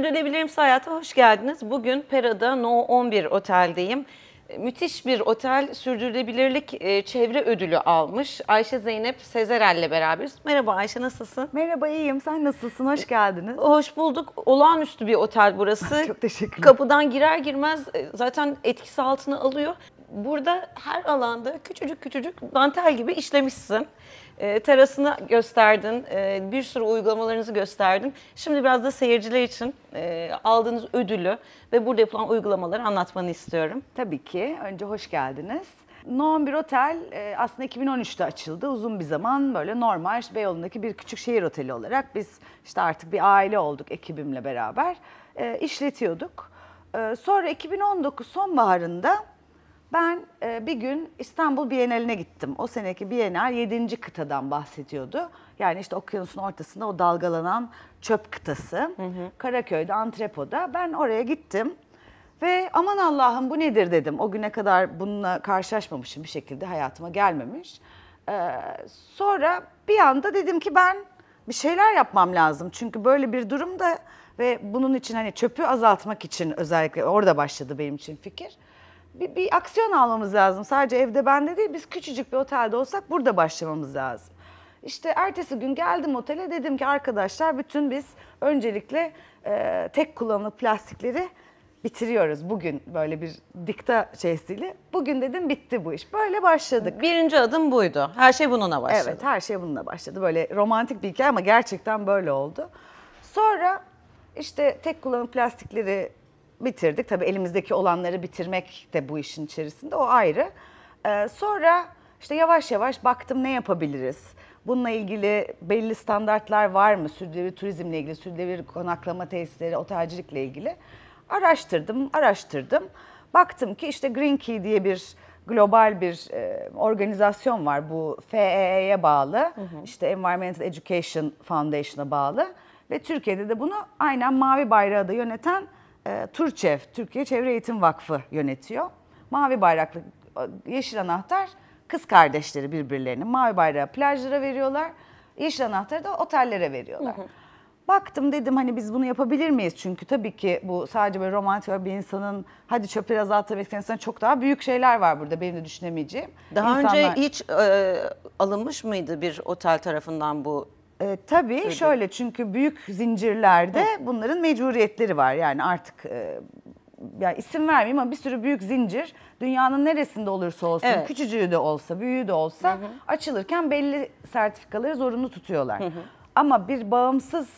Sürdürülebilirimiz Hayat'a hoş geldiniz. Bugün Pera'da No 11 Otel'deyim. E, müthiş bir otel sürdürülebilirlik e, çevre ödülü almış. Ayşe Zeynep Sezerel'le beraberiz. Merhaba Ayşe nasılsın? Merhaba iyiyim. Sen nasılsın? Hoş geldiniz. Hoş bulduk. Olağanüstü bir otel burası. Çok teşekkürler. Kapıdan girer girmez e, zaten etkisi altına alıyor burada her alanda küçücük küçücük dantel gibi işlemişsin. E, ee, terasını gösterdin, e, bir sürü uygulamalarınızı gösterdin. Şimdi biraz da seyirciler için e, aldığınız ödülü ve burada yapılan uygulamaları anlatmanı istiyorum. Tabii ki. Önce hoş geldiniz. No 11 otel e, aslında 2013'te açıldı. Uzun bir zaman böyle normal Beyoğlu'ndaki bir küçük şehir oteli olarak biz işte artık bir aile olduk ekibimle beraber. E, işletiyorduk. E, sonra 2019 sonbaharında ben e, bir gün İstanbul Bienal'ine gittim. O seneki Bienal 7. kıtadan bahsediyordu. Yani işte okyanusun ortasında o dalgalanan çöp kıtası. Hı hı. Karaköy'de, Antrepo'da. Ben oraya gittim. Ve aman Allah'ım bu nedir dedim. O güne kadar bununla karşılaşmamışım bir şekilde hayatıma gelmemiş. Ee, sonra bir anda dedim ki ben bir şeyler yapmam lazım. Çünkü böyle bir durumda ve bunun için hani çöpü azaltmak için özellikle orada başladı benim için fikir bir, bir aksiyon almamız lazım. Sadece evde bende değil biz küçücük bir otelde olsak burada başlamamız lazım. İşte ertesi gün geldim otele dedim ki arkadaşlar bütün biz öncelikle e, tek kullanımlı plastikleri bitiriyoruz bugün böyle bir dikta şeysiyle. Bugün dedim bitti bu iş. Böyle başladık. Birinci adım buydu. Her şey bununla başladı. Evet her şey bununla başladı. Böyle romantik bir hikaye ama gerçekten böyle oldu. Sonra işte tek kullanım plastikleri bitirdik. Tabii elimizdeki olanları bitirmek de bu işin içerisinde o ayrı. Ee, sonra işte yavaş yavaş baktım ne yapabiliriz? Bununla ilgili belli standartlar var mı? Sürdürülebilir turizmle ilgili, sürdürülebilir konaklama tesisleri, otelcilikle ilgili. Araştırdım, araştırdım. Baktım ki işte Green Key diye bir global bir e, organizasyon var. Bu FEE'ye bağlı, hı hı. işte Environmental Education Foundation'a bağlı. Ve Türkiye'de de bunu aynen Mavi Bayrağı da yöneten e, TÜRÇEV, Türkiye Çevre Eğitim Vakfı yönetiyor. Mavi bayraklı e, yeşil anahtar kız kardeşleri birbirlerini mavi bayrağı plajlara veriyorlar. Yeşil anahtarı da otellere veriyorlar. Hı hı. Baktım dedim hani biz bunu yapabilir miyiz? Çünkü tabii ki bu sadece böyle romantik bir insanın hadi çöpleri azaltı beklemesinden çok daha büyük şeyler var burada benim de düşünemeyeceğim. Daha İnsanlar... önce hiç e, alınmış mıydı bir otel tarafından bu e, tabii Öyle. şöyle çünkü büyük zincirlerde Hı. bunların mecburiyetleri var. Yani artık e, ya isim vermeyeyim ama bir sürü büyük zincir dünyanın neresinde olursa olsun, evet. küçücüğü de olsa, büyüğü de olsa hı hı. açılırken belli sertifikaları zorunlu tutuyorlar. Hı hı. Ama bir bağımsız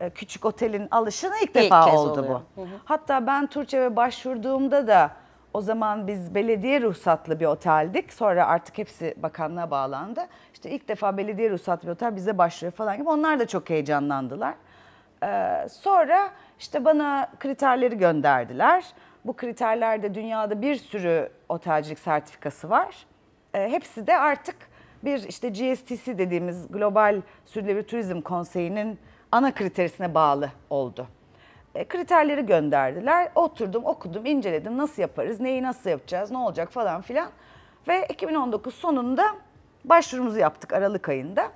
e, küçük otelin alışına ilk, ilk defa oldu oluyor. bu. Hı hı. Hatta ben Turçev'e başvurduğumda da o zaman biz belediye ruhsatlı bir oteldik. Sonra artık hepsi bakanlığa bağlandı. İşte ilk defa belediye ruhsatlı bir otel bize başlıyor falan gibi. Onlar da çok heyecanlandılar. Ee, sonra işte bana kriterleri gönderdiler. Bu kriterlerde dünyada bir sürü otelcilik sertifikası var. Ee, hepsi de artık bir işte GSTC dediğimiz Global Sürdürülebilir Turizm Konseyi'nin ana kriterisine bağlı oldu. E, kriterleri gönderdiler. Oturdum, okudum, inceledim. Nasıl yaparız, neyi nasıl yapacağız, ne olacak falan filan. Ve 2019 sonunda başvurumuzu yaptık Aralık ayında.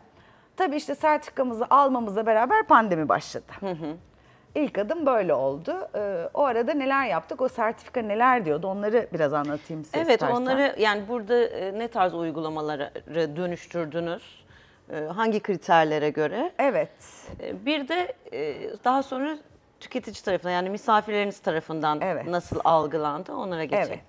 Tabii işte sertifikamızı almamızla beraber pandemi başladı. Hı hı. İlk adım böyle oldu. Ee, o arada neler yaptık? O sertifika neler diyordu? Onları biraz anlatayım size Evet istersen. onları yani burada e, ne tarz uygulamalara dönüştürdünüz? E, hangi kriterlere göre? Evet. Bir de daha sonra tüketici tarafından yani misafirleriniz tarafından Evet. nasıl algılandı onlara geçelim. Evet.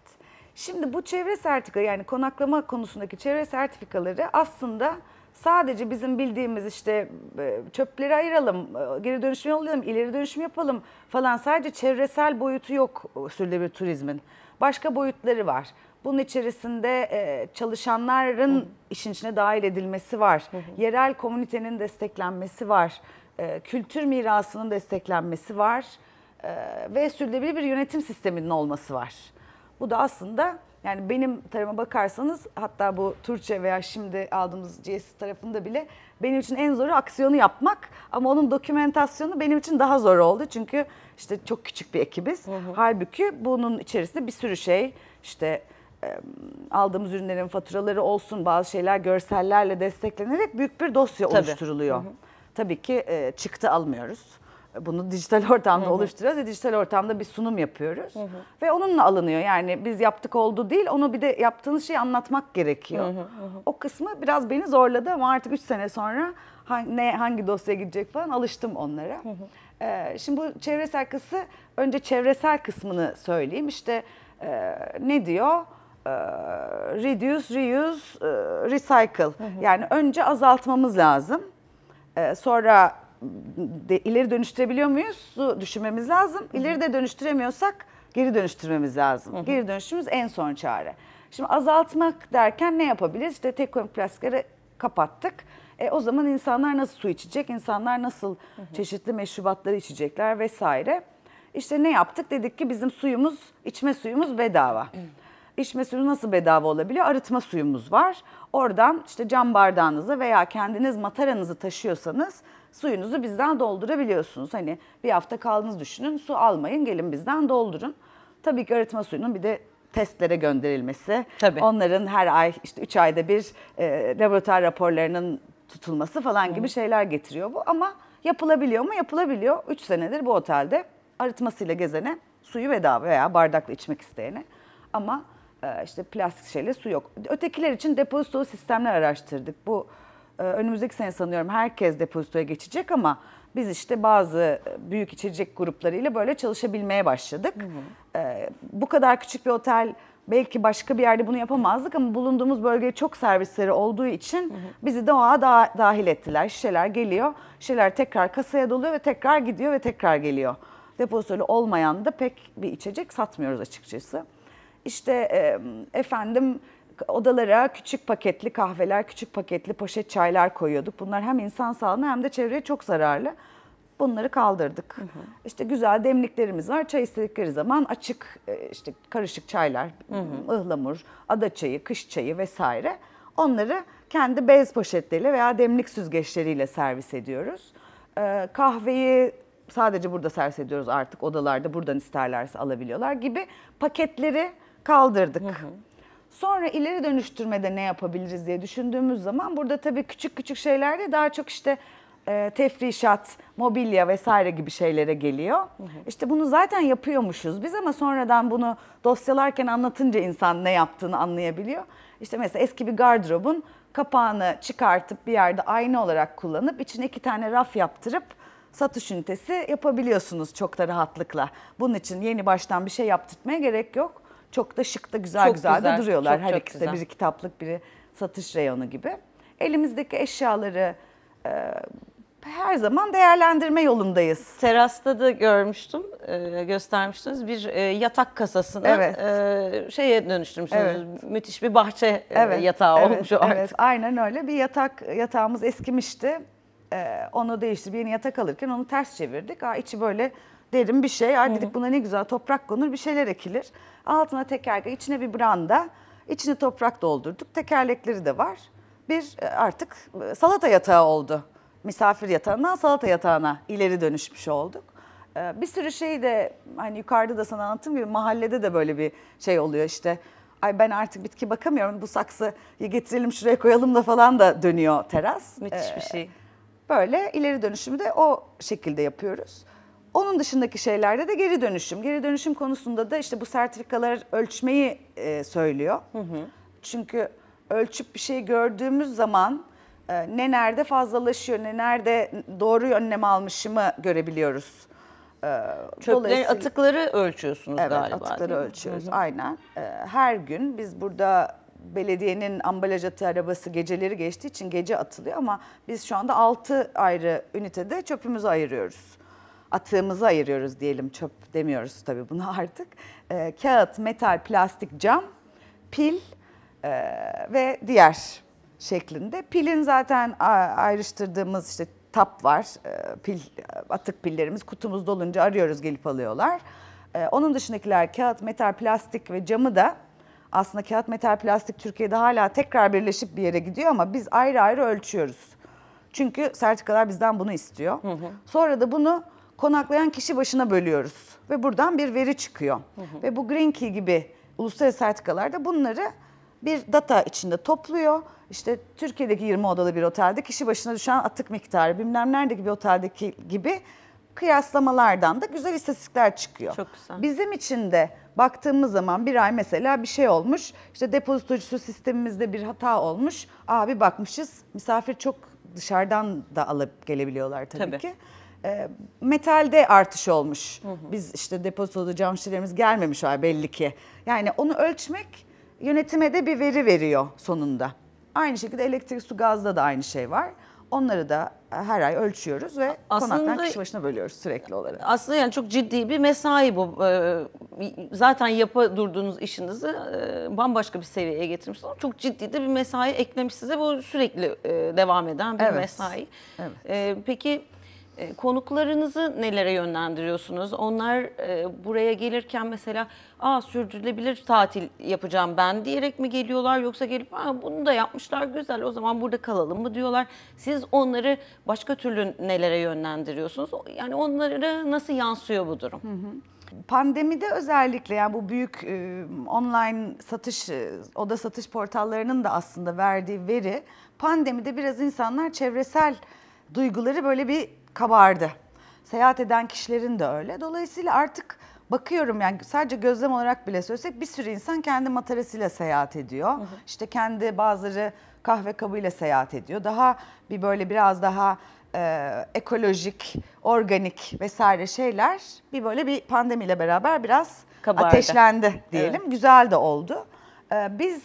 Şimdi bu çevre sertifika yani konaklama konusundaki çevre sertifikaları aslında sadece bizim bildiğimiz işte e, çöpleri ayıralım, e, geri dönüşüm yollayalım, ileri dönüşüm yapalım falan sadece çevresel boyutu yok e, sürdürülebilir turizmin. Başka boyutları var. Bunun içerisinde çalışanların işin içine dahil edilmesi var. Yerel komünitenin desteklenmesi var e, kültür mirasının desteklenmesi var e, ve sürdürülebilir bir yönetim sisteminin olması var. Bu da aslında yani benim tarama bakarsanız hatta bu Türkçe veya şimdi aldığımız GS tarafında bile benim için en zoru aksiyonu yapmak ama onun dokumentasyonu benim için daha zor oldu. Çünkü işte çok küçük bir ekibiz. Hı hı. Halbuki bunun içerisinde bir sürü şey işte aldığımız ürünlerin faturaları olsun bazı şeyler görsellerle desteklenerek büyük bir dosya Tabii. oluşturuluyor. Hı hı tabii ki e, çıktı almıyoruz. Bunu dijital ortamda Hı-hı. oluşturuyoruz ve dijital ortamda bir sunum yapıyoruz. Hı-hı. Ve onunla alınıyor. Yani biz yaptık oldu değil, onu bir de yaptığınız şeyi anlatmak gerekiyor. Hı-hı. O kısmı biraz beni zorladı ama artık 3 sene sonra hangi, ne, hangi dosyaya gidecek falan alıştım onlara. hı e, şimdi bu çevresel kısı, önce çevresel kısmını söyleyeyim. İşte e, ne diyor? E, reduce, reuse, e, recycle. Hı hı. Yani önce azaltmamız lazım. Ee, sonra de, ileri dönüştürebiliyor muyuz? Su Düşünmemiz lazım. İleri de dönüştüremiyorsak geri dönüştürmemiz lazım. Geri dönüşümüz en son çare. Şimdi azaltmak derken ne yapabiliriz? İşte tek konuk plastikleri kapattık. E, o zaman insanlar nasıl su içecek? İnsanlar nasıl çeşitli meşrubatları içecekler vesaire. İşte ne yaptık? Dedik ki bizim suyumuz, içme suyumuz bedava. Hı. İçme suyu nasıl bedava olabiliyor? Arıtma suyumuz var. Oradan işte cam bardağınızı veya kendiniz mataranızı taşıyorsanız suyunuzu bizden doldurabiliyorsunuz. Hani bir hafta kaldınız düşünün su almayın gelin bizden doldurun. Tabii ki arıtma suyunun bir de testlere gönderilmesi. Tabii. Onların her ay işte 3 ayda bir e, laboratuvar raporlarının tutulması falan Hı. gibi şeyler getiriyor bu. Ama yapılabiliyor mu? Yapılabiliyor. 3 senedir bu otelde arıtmasıyla gezene suyu bedava veya bardakla içmek isteyene. Ama e, işte plastik şeyle su yok. Ötekiler için depozito sistemler araştırdık. Bu e, önümüzdeki sene sanıyorum herkes depozitoya geçecek ama biz işte bazı büyük içecek gruplarıyla böyle çalışabilmeye başladık. Hı hı. E, bu kadar küçük bir otel belki başka bir yerde bunu yapamazdık ama bulunduğumuz bölgeye çok servisleri olduğu için bizi de oğa dahil ettiler. Şişeler geliyor, şişeler tekrar kasaya doluyor ve tekrar gidiyor ve tekrar geliyor. Depozitolu olmayan da pek bir içecek satmıyoruz açıkçası işte efendim odalara küçük paketli kahveler, küçük paketli poşet çaylar koyuyorduk. Bunlar hem insan sağlığına hem de çevreye çok zararlı. Bunları kaldırdık. Hı hı. İşte güzel demliklerimiz var. Çay istedikleri zaman açık işte karışık çaylar, hı hı. ıhlamur, ada çayı, kış çayı vesaire. Onları kendi bez poşetleriyle veya demlik süzgeçleriyle servis ediyoruz. kahveyi sadece burada servis ediyoruz artık. Odalarda buradan isterlerse alabiliyorlar gibi paketleri kaldırdık. Hı hı. Sonra ileri dönüştürmede ne yapabiliriz diye düşündüğümüz zaman burada tabii küçük küçük şeylerde daha çok işte e, tefrişat, mobilya vesaire gibi şeylere geliyor. Hı hı. İşte bunu zaten yapıyormuşuz biz ama sonradan bunu dosyalarken anlatınca insan ne yaptığını anlayabiliyor. İşte mesela eski bir gardırobun kapağını çıkartıp bir yerde ayna olarak kullanıp içine iki tane raf yaptırıp satış ünitesi yapabiliyorsunuz çok da rahatlıkla. Bunun için yeni baştan bir şey yaptırtmaya gerek yok. Çok da şık da güzel çok güzel, güzel de duruyorlar. Çok, Her çok ikisi de biri kitaplık biri satış reyonu gibi. Elimizdeki eşyaları e, her zaman değerlendirme yolundayız. Terasta da görmüştüm, e, göstermiştiniz bir e, yatak kasasını evet. e, şeye dönüştürmüşsünüz. Evet. Müthiş bir bahçe e, evet. yatağı evet. olmuş evet. artık. Evet, aynen öyle. Bir yatak yatağımız eskimişti. onu değiştirdik. yeni yatak alırken onu ters çevirdik. Aa, içi böyle derin bir şey. Ay dedik buna ne güzel toprak konur bir şeyler ekilir. Altına tekerlek, içine bir branda, içine toprak doldurduk. Tekerlekleri de var. Bir e, artık e, salata yatağı oldu. Misafir yatağından salata yatağına ileri dönüşmüş olduk. E, bir sürü şey de hani yukarıda da sana anlattığım gibi mahallede de böyle bir şey oluyor işte. Ay ben artık bitki bakamıyorum bu saksıyı getirelim şuraya koyalım da falan da dönüyor teras. Müthiş bir şey. Böyle ileri dönüşümü de o şekilde yapıyoruz. Onun dışındaki şeylerde de geri dönüşüm. Geri dönüşüm konusunda da işte bu sertifikalar ölçmeyi e, söylüyor. Hı hı. Çünkü ölçüp bir şey gördüğümüz zaman e, ne nerede fazlalaşıyor, ne nerede doğru önlem almışımı görebiliyoruz. E, Çöpleri, atıkları ölçüyorsunuz evet, galiba. Evet, atıkları ölçüyoruz. Hı hı. Aynen. E, her gün biz burada belediyenin ambalaj atı arabası geceleri geçtiği için gece atılıyor ama biz şu anda 6 ayrı ünitede çöpümüzü ayırıyoruz atığımızı ayırıyoruz diyelim çöp demiyoruz tabii bunu artık. E, kağıt, metal, plastik, cam, pil e, ve diğer şeklinde. Pilin zaten ayrıştırdığımız işte tap var. E, pil atık pillerimiz kutumuz dolunca arıyoruz gelip alıyorlar. E, onun dışındakiler kağıt, metal, plastik ve camı da aslında kağıt, metal, plastik Türkiye'de hala tekrar birleşip bir yere gidiyor ama biz ayrı ayrı ölçüyoruz. Çünkü sertifikalar bizden bunu istiyor. Hı hı. Sonra da bunu konaklayan kişi başına bölüyoruz. Ve buradan bir veri çıkıyor. Hı hı. Ve bu Green Key gibi uluslararası sertifikalarda bunları bir data içinde topluyor. İşte Türkiye'deki 20 odalı bir otelde kişi başına düşen atık miktarı bilmem neredeki bir oteldeki gibi kıyaslamalardan da güzel istatistikler çıkıyor. Çok güzel. Bizim için de baktığımız zaman bir ay mesela bir şey olmuş. İşte depozitocu sistemimizde bir hata olmuş. Abi bakmışız misafir çok dışarıdan da alıp gelebiliyorlar tabii, tabii. ki. E, metalde artış olmuş. Hı hı. Biz işte depozitolu cam şişelerimiz gelmemiş var belli ki. Yani onu ölçmek yönetime de bir veri veriyor sonunda. Aynı şekilde elektrik, su, gazda da aynı şey var. Onları da her ay ölçüyoruz ve aslında, konaktan kişi başına bölüyoruz sürekli olarak. Aslında yani çok ciddi bir mesai bu. Ee, zaten yapa durduğunuz işinizi e, bambaşka bir seviyeye getirmişsiniz. Çok ciddi de bir mesai eklemiş size. Bu sürekli e, devam eden bir evet. mesai. Evet. Ee, peki ee, konuklarınızı nelere yönlendiriyorsunuz? Onlar e, buraya gelirken mesela Aa, sürdürülebilir tatil yapacağım ben diyerek mi geliyorlar yoksa gelip Aa, bunu da yapmışlar güzel o zaman burada kalalım mı diyorlar. Siz onları başka türlü nelere yönlendiriyorsunuz? Yani onlara nasıl yansıyor bu durum? Hı hı. Pandemide özellikle yani bu büyük e, online satış, e, oda satış portallarının da aslında verdiği veri pandemide biraz insanlar çevresel duyguları böyle bir kabardı. Seyahat eden kişilerin de öyle. Dolayısıyla artık bakıyorum yani sadece gözlem olarak bile söylesek bir sürü insan kendi matarasıyla seyahat ediyor. Hı hı. İşte kendi bazıları kahve kabıyla seyahat ediyor. Daha bir böyle biraz daha e, ekolojik, organik vesaire şeyler bir böyle bir pandemiyle beraber biraz Kabardı. ateşlendi diyelim. Evet. Güzel de oldu. E, biz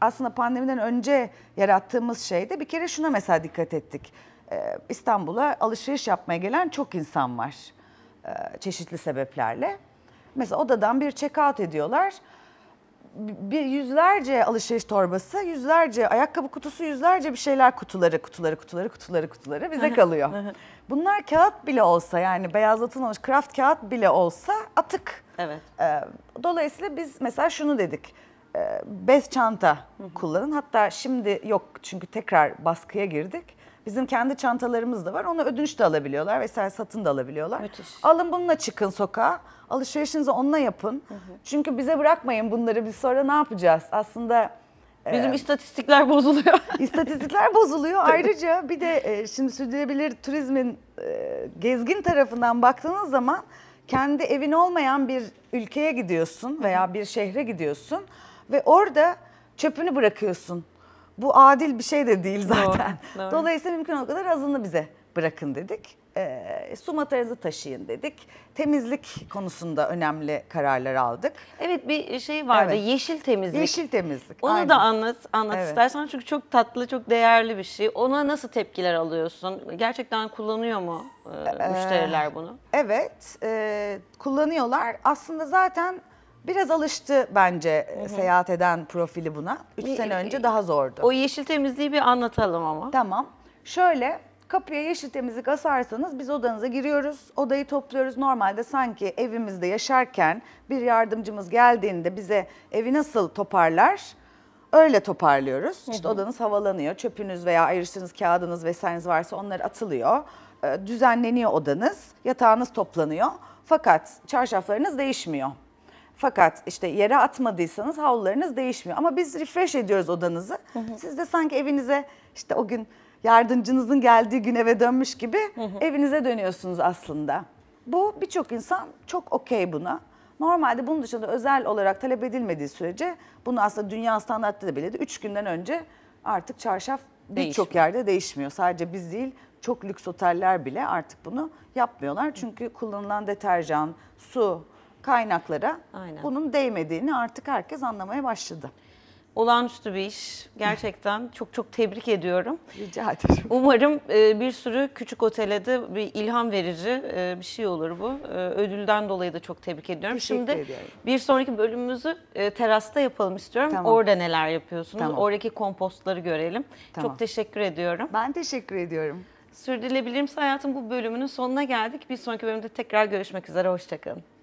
aslında pandemiden önce yarattığımız şeyde bir kere şuna mesela dikkat ettik ee, İstanbul'a alışveriş yapmaya gelen çok insan var e, çeşitli sebeplerle. Mesela odadan bir check-out ediyorlar. Bir yüzlerce alışveriş torbası, yüzlerce ayakkabı kutusu, yüzlerce bir şeyler kutuları, kutuları, kutuları, kutuları, kutuları bize kalıyor. Bunlar kağıt bile olsa yani beyazlatılmamış kraft kağıt bile olsa atık. Evet. Ee, dolayısıyla biz mesela şunu dedik. E, bez çanta kullanın. Hatta şimdi yok çünkü tekrar baskıya girdik Bizim kendi çantalarımız da var. Onu ödünç de alabiliyorlar vesaire satın da alabiliyorlar. Müthiş. Alın bununla çıkın sokağa. Alışverişinizi onunla yapın. Hı hı. Çünkü bize bırakmayın bunları. Biz sonra ne yapacağız? Aslında e, Bizim ee, istatistikler bozuluyor. İstatistikler bozuluyor. Ayrıca bir de e, şimdi sürdürülebilir turizmin e, gezgin tarafından baktığınız zaman kendi evin olmayan bir ülkeye gidiyorsun veya bir şehre gidiyorsun ve orada çöpünü bırakıyorsun. Bu adil bir şey de değil zaten. Doğru, doğru. Dolayısıyla mümkün o kadar azını bize bırakın dedik. E, su matarızı taşıyın dedik. Temizlik konusunda önemli kararlar aldık. Evet bir şey vardı evet. yeşil temizlik. Yeşil temizlik. Onu aynen. da anlat, anlat evet. istersen çünkü çok tatlı çok değerli bir şey. Ona nasıl tepkiler alıyorsun? Gerçekten kullanıyor mu e, ee, müşteriler bunu? Evet e, kullanıyorlar. Aslında zaten Biraz alıştı bence e, hı hı. seyahat eden profili buna. 3 sene önce daha zordu. O yeşil temizliği bir anlatalım ama. Tamam. Şöyle kapıya yeşil temizlik asarsanız biz odanıza giriyoruz. Odayı topluyoruz. Normalde sanki evimizde yaşarken bir yardımcımız geldiğinde bize evi nasıl toparlar? Öyle toparlıyoruz. Hı hı. İşte odanız havalanıyor. Çöpünüz veya ayrıştığınız kağıdınız vesaireniz varsa onları atılıyor. Ee, düzenleniyor odanız. Yatağınız toplanıyor. Fakat çarşaflarınız değişmiyor. Fakat işte yere atmadıysanız havlularınız değişmiyor. Ama biz refresh ediyoruz odanızı. Hı hı. Siz de sanki evinize işte o gün yardımcınızın geldiği gün eve dönmüş gibi hı hı. evinize dönüyorsunuz aslında. Bu birçok insan çok okey buna. Normalde bunun dışında özel olarak talep edilmediği sürece bunu aslında dünya standartları da belirledi. Üç günden önce artık çarşaf birçok yerde değişmiyor. Sadece biz değil çok lüks oteller bile artık bunu yapmıyorlar. Çünkü kullanılan deterjan, su, kaynaklara Aynen. bunun değmediğini artık herkes anlamaya başladı. Olağanüstü bir iş. Gerçekten çok çok tebrik ediyorum. Rica ederim. Umarım e, bir sürü küçük otele de bir ilham verici e, bir şey olur bu. E, ödülden dolayı da çok tebrik ediyorum. Teşekkür Şimdi ediyorum. bir sonraki bölümümüzü terasta yapalım istiyorum. Tamam. Orada neler yapıyorsunuz? Tamam. Oradaki kompostları görelim. Tamam. Çok teşekkür ediyorum. Ben teşekkür ediyorum. Sürdürülebilirimiz hayatım bu bölümünün sonuna geldik. Bir sonraki bölümde tekrar görüşmek üzere. Hoşçakalın.